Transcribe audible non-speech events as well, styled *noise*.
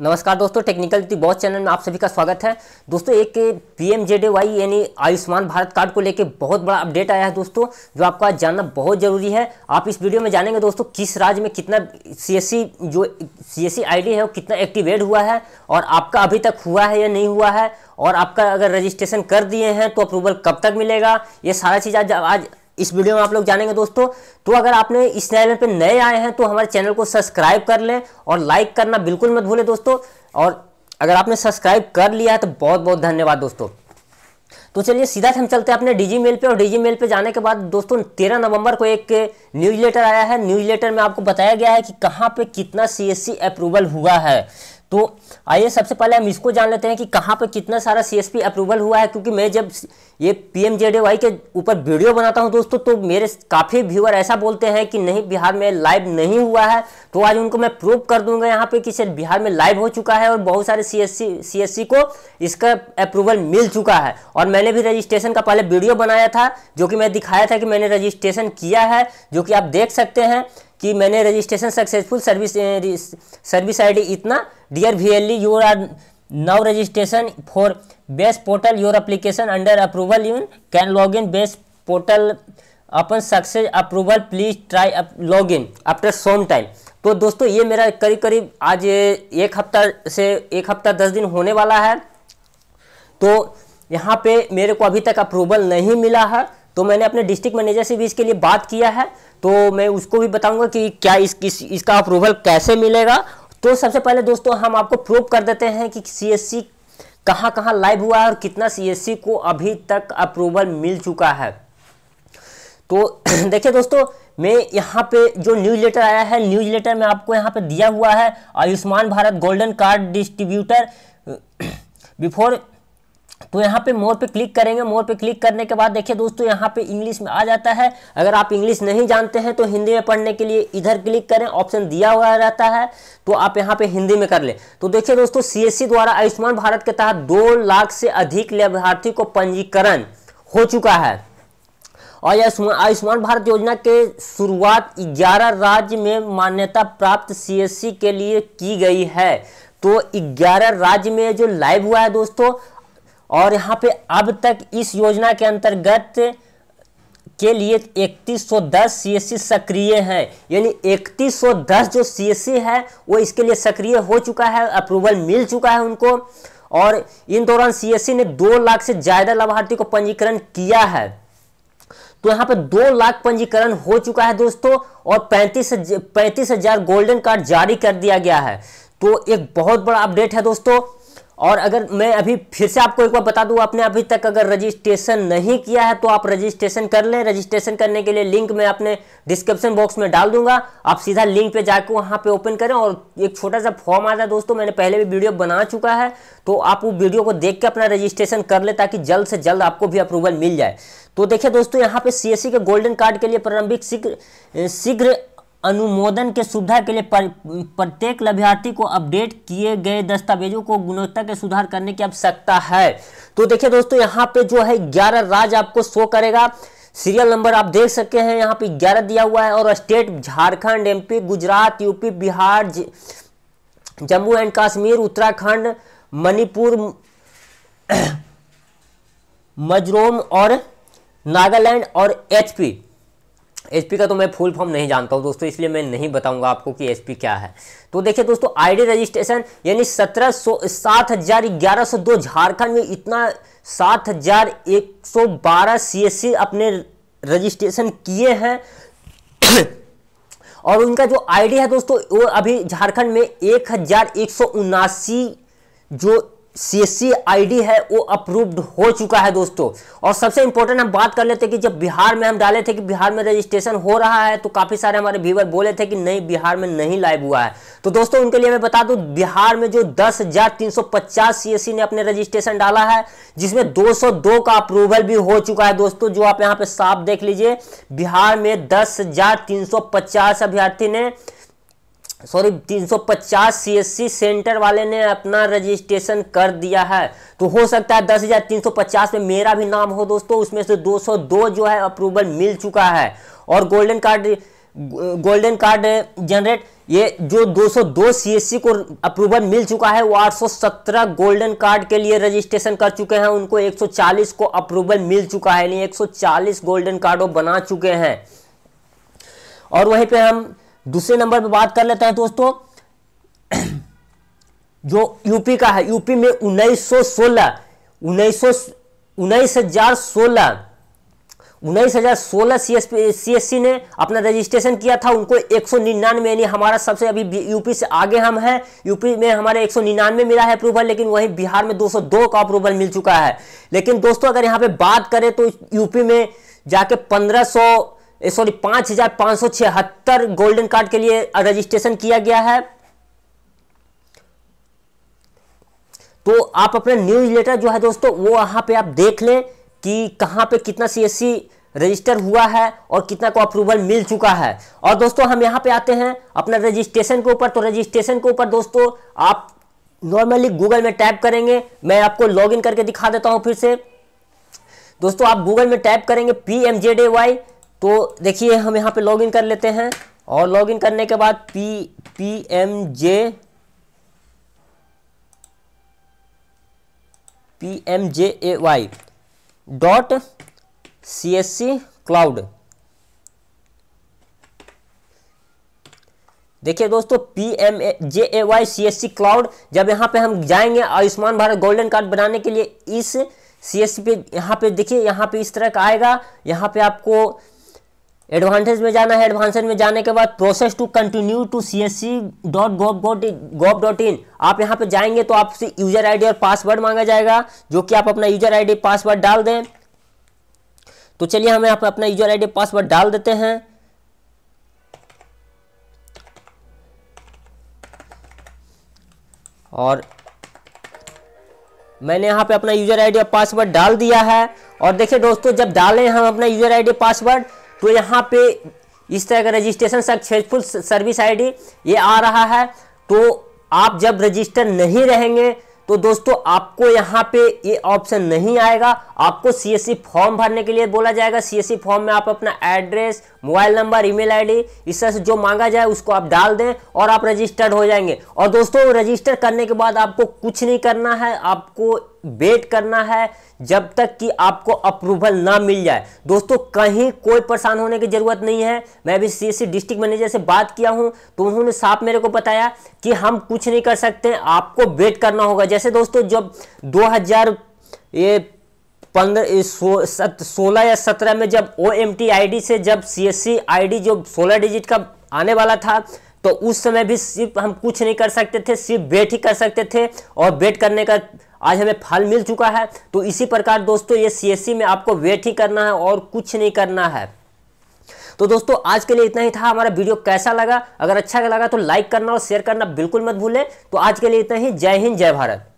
नमस्कार दोस्तों टेक्निकल दी boss channel में आप सभी का स्वागत है दोस्तों एक पी एम जे वाई यानी आयुष्मान भारत कार्ड को लेके बहुत बड़ा अपडेट आया है दोस्तों जो आपको आज जानना बहुत ज़रूरी है आप इस वीडियो में जानेंगे दोस्तों किस राज्य में कितना सी जो सी एस है वो कितना एक्टिवेट हुआ है और आपका अभी तक हुआ है या नहीं हुआ है और आपका अगर रजिस्ट्रेशन कर दिए हैं तो अप्रूवल कब तक मिलेगा ये सारा चीज़ आज आज इस वीडियो में आप लोग जानेंगे दोस्तों तो अगर आपने इस चैनल पर नए आए हैं तो हमारे चैनल को सब्सक्राइब कर लें और लाइक करना बिल्कुल मत भूलें दोस्तों और अगर आपने सब्सक्राइब कर लिया है तो बहुत बहुत धन्यवाद दोस्तों तो चलिए सीधा हम चलते हैं अपने डीजी मेल पे और डीजी मेल पे जाने के बाद दोस्तों तेरह नवंबर को एक न्यूज लेटर आया है न्यूज लेटर में आपको बताया गया है कि कहाँ पे कितना सीएससी अप्रूवल e हुआ है तो आइए सबसे पहले हम इसको जान लेते हैं कि कहाँ पर कितना सारा सी अप्रूवल हुआ है क्योंकि मैं जब ये पी के ऊपर वीडियो बनाता हूँ दोस्तों तो मेरे काफ़ी व्यूअर ऐसा बोलते हैं कि नहीं बिहार में लाइव नहीं हुआ है तो आज उनको मैं प्रूव कर दूंगा यहाँ पे कि सर बिहार में लाइव हो चुका है और बहुत सारे सी एस को इसका अप्रूवल मिल चुका है और मैंने भी रजिस्ट्रेशन का पहले वीडियो बनाया था जो कि मैं दिखाया था कि मैंने रजिस्ट्रेशन किया है जो कि आप देख सकते हैं कि मैंने registration successful service service ID इतना dear V L you are now registration for best portal your application under approval you can log in best portal upon success approval please try log in after some time तो दोस्तों ये मेरा करीब करीब आज एक हफ्ता से एक हफ्ता दस दिन होने वाला है तो यहाँ पे मेरे को अभी तक अप्रूवल नहीं मिला है तो मैंने अपने डिस्ट्रिक्ट मैनेजर से भी इसके लिए बात किया है तो मैं उसको भी बताऊंगा कि क्या इस, इस इसका अप्रूवल कैसे मिलेगा तो सबसे पहले दोस्तों हम आपको प्रूव कर देते हैं कि सी एस सी कहाँ कहाँ लाइव हुआ है और कितना सी को अभी तक अप्रूवल मिल चुका है तो *clears throat* देखिए दोस्तों मैं यहाँ पे जो न्यूज लेटर आया है न्यूज लेटर में आपको यहाँ पे दिया हुआ है Ayushman Bharat golden card distributor before तो यहाँ पे मोर पे क्लिक करेंगे मोर पे क्लिक करने के बाद देखिए दोस्तों यहाँ पे इंग्लिश में आ जाता है अगर आप इंग्लिश नहीं जानते हैं तो हिंदी में पढ़ने के लिए इधर क्लिक करें ऑप्शन दिया हुआ रहता है तो आप यहाँ पे हिंदी में कर लें तो देखिए दोस्तों सीएससी द्वारा आयुष्मान भारत के तहत दो लाख से अधिक लाभार्थी को पंजीकरण हो चुका है और आयुष्मान भारत योजना के शुरुआत ग्यारह राज्य में मान्यता प्राप्त सीएससी के लिए की गई है तो 11 राज्य में जो लाइव हुआ है दोस्तों और यहाँ पे अब तक इस योजना के अंतर्गत के लिए 3110 सीएससी e सक्रिय है यानी 3110 जो सीएससी e है वो इसके लिए सक्रिय हो चुका है अप्रूवल मिल चुका है उनको और इन दौरान सीएससी e ने दो लाख से ज़्यादा लाभार्थी को पंजीकरण किया है तो यहाँ पे दो लाख पंजीकरण हो चुका है दोस्तों और पैंतीस पैंतीस हजार गोल्डन कार्ड जारी कर दिया गया है तो एक बहुत बड़ा अपडेट है दोस्तों और अगर मैं अभी फिर से आपको एक बार बता दूं आपने अभी तक अगर रजिस्ट्रेशन नहीं किया है तो आप रजिस्ट्रेशन कर लें रजिस्ट्रेशन करने के लिए लिंक मैं अपने डिस्क्रिप्शन बॉक्स में डाल दूंगा आप सीधा लिंक पे जाकर वहाँ पे ओपन करें और एक छोटा सा फॉर्म आता है दोस्तों मैंने पहले भी वीडियो बना चुका है तो आप वो वीडियो को देख के अपना रजिस्ट्रेशन कर लें ताकि जल्द से जल्द आपको भी अप्रूवल मिल जाए तो देखिए दोस्तों यहाँ पे सी e के गोल्डन कार्ड के लिए प्रारंभिक शीघ्र शीघ्र अनुमोदन के सुविधा के लिए प्रत्येक लाभार्थी को अपडेट किए गए दस्तावेजों को गुणवत्ता के सुधार करने की आवश्यकता है तो देखिए दोस्तों यहाँ पे जो है ग्यारह राज्य आपको शो करेगा सीरियल नंबर आप देख सकते हैं यहाँ पे ग्यारह दिया हुआ है और state Jharkhand MP Gujarat UP Bihar Jammu and Kashmir Uttarakhand Manipur *clears throat* Mizoram और नागालैंड और एचपी एचपी का तो मैं फुल फॉर्म नहीं जानता हूँ दोस्तों इसलिए मैं नहीं बताऊंगा आपको कि एचपी क्या है तो देखिए दोस्तों आईडी रजिस्ट्रेशन यानी सत्रह सौ सात हजार ग्यारह सौ दो झारखंड में इतना सात हजार एक सौ बारह सी एस सी अपने रजिस्ट्रेशन किए हैं और उनका जो आईडी है दोस्तों वो अभी झारखंड में एक हजार एक सौ उनासी जो सीएससी आईडी है वो अप्रूव्ड हो चुका है दोस्तों और सबसे इंपॉर्टेंट हम बात कर लेते हैं कि जब बिहार में हम डाले थे कि बिहार में रजिस्ट्रेशन हो रहा है तो काफ़ी सारे हमारे व्यूवर बोले थे कि नहीं बिहार में नहीं लाइव हुआ है तो दोस्तों उनके लिए मैं बता दूं बिहार में जो दस हज़ार सीएससी ने अपने रजिस्ट्रेशन डाला है जिसमें दो का अप्रूवल भी हो चुका है दोस्तों जो आप यहाँ पे साफ देख लीजिए बिहार में दस अभ्यर्थी ने सॉरी 350 सीएससी सेंटर वाले ने अपना रजिस्ट्रेशन कर दिया है तो हो सकता है 10,350 में मेरा भी नाम हो दोस्तों उसमें से 202 जो है अप्रूवल मिल चुका है और golden card golden card generate ये जो 202 सीएससी को अप्रूवल मिल चुका है वो 817 गोल्डन कार्ड के लिए रजिस्ट्रेशन कर चुके हैं उनको 140 को अप्रूवल मिल चुका है यानी 140 गोल्डन कार्ड वो बना चुके हैं और वहीं पे हम दूसरे नंबर पर बात कर लेते हैं दोस्तों *clears throat* जो यूपी का है यूपी में उन्नीस सौ सोलह उन्नीस सौ उन्नीस हजार सोलह उन्नीस हजार सोलह सी एस सी एस सी ने अपना रजिस्ट्रेशन किया था उनको एक सौ निन्यानवे यानी हमारा सबसे अभी यूपी से आगे हम हैं यूपी में हमारे एक सौ निन्यानवे मिला है अप्रूवल लेकिन वहीं बिहार में दो सौ दो का अप्रूवल मिल चुका है लेकिन दोस्तों अगर यहाँ पे बात करें तो यूपी में जाके पंद्रह सौ सॉरी पांच हजार पांच सौ छिहत्तर गोल्डन कार्ड के लिए रजिस्ट्रेशन किया गया है तो आप अपना न्यूज लेटर जो है दोस्तों वो वहाँ पे आप देख लें कि कहां पे कितना सीएससी रजिस्टर हुआ है और कितना को अप्रूवल मिल चुका है और दोस्तों हम यहां पे आते हैं अपना रजिस्ट्रेशन के ऊपर तो रजिस्ट्रेशन के ऊपर दोस्तों आप नॉर्मली गूगल में टाइप करेंगे मैं आपको लॉग करके दिखा देता हूं फिर से दोस्तों आप गूगल में टाइप करेंगे P M J D Y तो देखिए हम यहाँ पे लॉगिन कर लेते हैं और लॉगिन करने के बाद P P M J P M J A Y dot C S C cloud देखिए दोस्तों P M J A Y C S C cloud जब यहाँ पे हम जाएंगे आयुष्मान भारत गोल्डन कार्ड बनाने के लिए इस सी एस सी पे यहाँ पे देखिए यहाँ पे इस तरह का आएगा यहाँ पे आपको एडवांसेज में जाना है एडवांसेज में जाने के बाद process to continue to C S C dot gov dot gov dot in आप यहाँ पे जाएंगे तो आपसे यूजर आईडी और पासवर्ड मांगा जाएगा जो कि आप अपना यूजर आईडी पासवर्ड डाल दें तो चलिए हम यहाँ पे अपना यूजर आईडी पासवर्ड डाल देते हैं और मैंने यहाँ पे अपना यूजर आईडी और पासवर्ड डाल दिया है और देखिए दोस्तों जब डालें हम अपना यूजर आईडी पासवर्ड तो यहाँ पे इस तरह का रजिस्ट्रेशन सक्सेसफुल सर्विस आईडी ये आ रहा है तो आप जब रजिस्टर नहीं रहेंगे तो दोस्तों आपको यहाँ पे ये ऑप्शन नहीं आएगा आपको सीएससी फॉर्म e भरने के लिए बोला जाएगा सीएससी फॉर्म e में आप अपना address mobile number email ID इससे जो मांगा जाए उसको आप डाल दें और आप रजिस्टर्ड हो जाएंगे और दोस्तों रजिस्टर करने के बाद आपको कुछ नहीं करना है आपको वेट करना है जब तक कि आपको अप्रूवल ना मिल जाए दोस्तों कहीं कोई परेशान होने की ज़रूरत नहीं है मैं भी सीएससी डिस्ट्रिक्ट मैनेजर से बात किया हूं तो उन्होंने साफ मेरे को बताया कि हम कुछ नहीं कर सकते आपको वेट करना होगा जैसे दोस्तों जब हजार ये पंद्रह सो, सोलह या सत्रह में जब O M T I D से जब सी एस सी आई डी जो सोलह डिजिट का आने वाला था तो उस समय भी सिर्फ हम कुछ नहीं कर सकते थे सिर्फ वेट ही कर सकते थे और वेट करने का आज हमें फल मिल चुका है तो इसी प्रकार दोस्तों ये सी में आपको वेट ही करना है और कुछ नहीं करना है तो दोस्तों आज के लिए इतना ही था हमारा वीडियो कैसा लगा अगर अच्छा लगा तो लाइक करना और शेयर करना बिल्कुल मत भूलें तो आज के लिए इतना ही जय हिंद जय भारत